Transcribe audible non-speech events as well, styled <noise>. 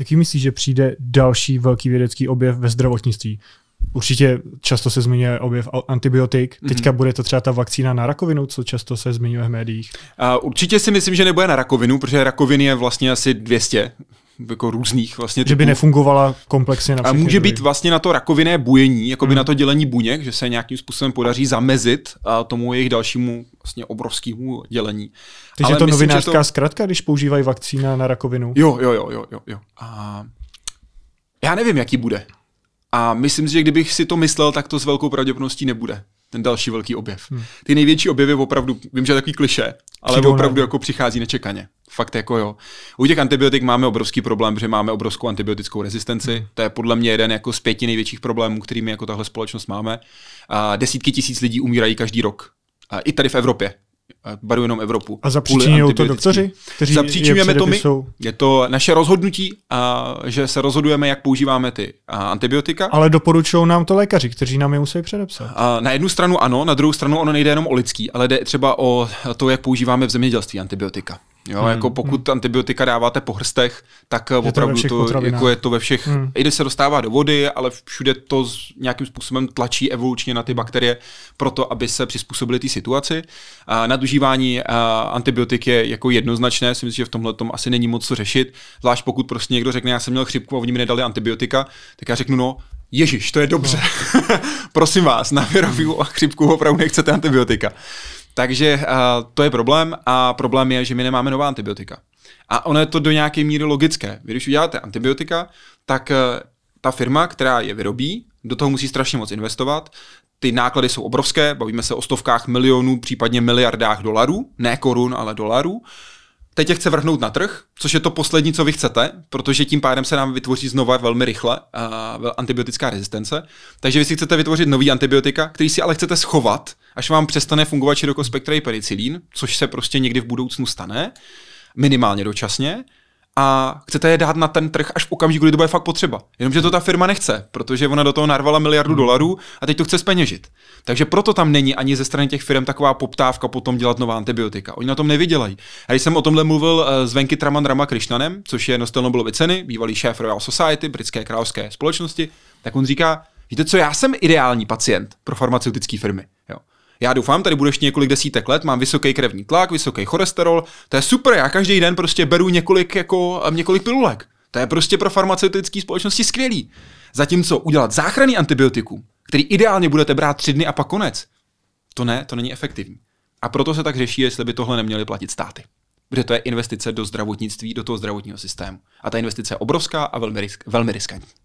Jaký myslíš, že přijde další velký vědecký objev ve zdravotnictví? Určitě často se zmiňuje objev antibiotik. mm-hmm. bude to třeba ta vakcína na rakovinu, co často se zmiňuje v médiích. Uh, určitě si myslím, že nebude na rakovinu, protože rakoviny je vlastně asi 200 jako různých vlastně. Že by nefungovala komplexně na A může druhy. být vlastně na to rakovinné bujení, jako by mm. na to dělení buněk, že se nějakým způsobem podaří zamezit a tomu jejich dalšímu vlastně obrovskému dělení. Takže je to novinářská to... zkratka, když používají vakcína na rakovinu? Jo, jo, jo, jo, jo. jo. A já nevím, jaký bude. A myslím si, že kdybych si to myslel, tak to s velkou pravděpodobností nebude. Ten další velký objev. Hmm. Ty největší objevy opravdu, vím, že je takový kliše, ale Přijdou opravdu jako přichází nečekaně. Fakt jako jo. U těch antibiotik máme obrovský problém, že máme obrovskou antibiotickou rezistenci. Hmm. To je podle mě jeden jako z pěti největších problémů, kterými jako tahle společnost máme. A desítky tisíc lidí umírají každý rok a i tady v Evropě. Baru jenom Evropu. A zapříčinují to doktoři? Kteří Zapříčinujeme to my. Jsou... Je to naše rozhodnutí, a, že se rozhodujeme, jak používáme ty a, antibiotika. Ale doporučují nám to lékaři, kteří nám je musí předepsat. A, na jednu stranu ano, na druhou stranu ono nejde jenom o lidský, ale jde třeba o to, jak používáme v zemědělství antibiotika. Jo, jako hmm. Jako pokud hmm. antibiotika dáváte po hrstech, tak je opravdu to, to jako je to ve všech, hmm. i když se dostává do vody, ale všude to nějakým způsobem tlačí evolučně na ty hmm. bakterie proto, aby se přizpůsobili té situaci. A nadužívání a antibiotik je jako jednoznačné, si myslím, že v tomhle tom asi není moc co řešit, zvlášť pokud prostě někdo řekne, já jsem měl chřipku a oni mi nedali antibiotika, tak já řeknu, no, Ježíš, to je dobře. No. <laughs> Prosím vás, na virovou a chřipku opravdu nechcete antibiotika. Takže uh, to je problém a problém je, že my nemáme nová antibiotika. A ono je to do nějaké míry logické. Vy když uděláte antibiotika, tak uh, ta firma, která je vyrobí, do toho musí strašně moc investovat. Ty náklady jsou obrovské, bavíme se o stovkách milionů, případně miliardách dolarů, ne korun, ale dolarů. Teď je chce vrhnout na trh, což je to poslední, co vy chcete, protože tím pádem se nám vytvoří znova velmi rychle uh, antibiotická rezistence. Takže vy si chcete vytvořit nový antibiotika, který si ale chcete schovat až vám přestane fungovat širokospektrý penicilín, což se prostě někdy v budoucnu stane, minimálně dočasně, a chcete je dát na ten trh až v okamžiku, kdy to bude fakt potřeba. Jenomže to ta firma nechce, protože ona do toho narvala miliardu dolarů a teď to chce speněžit. Takže proto tam není ani ze strany těch firm taková poptávka potom dělat nová antibiotika. Oni na tom nevydělají. A když jsem o tomhle mluvil eh, s Venky Traman Rama Krishnanem, což je nositel Nobelovy ceny, bývalý šéf Royal Society, britské královské společnosti, tak on říká, víte co, já jsem ideální pacient pro farmaceutické firmy. Já doufám, tady budeš několik desítek let, mám vysoký krevní tlak, vysoký cholesterol, to je super, já každý den prostě beru několik, jako, eh, několik pilulek. To je prostě pro farmaceutické společnosti skvělý. Zatímco udělat záchranný antibiotikum, který ideálně budete brát tři dny a pak konec, to ne, to není efektivní. A proto se tak řeší, jestli by tohle neměly platit státy. Protože to je investice do zdravotnictví, do toho zdravotního systému. A ta investice je obrovská a velmi, risk, velmi riskantní.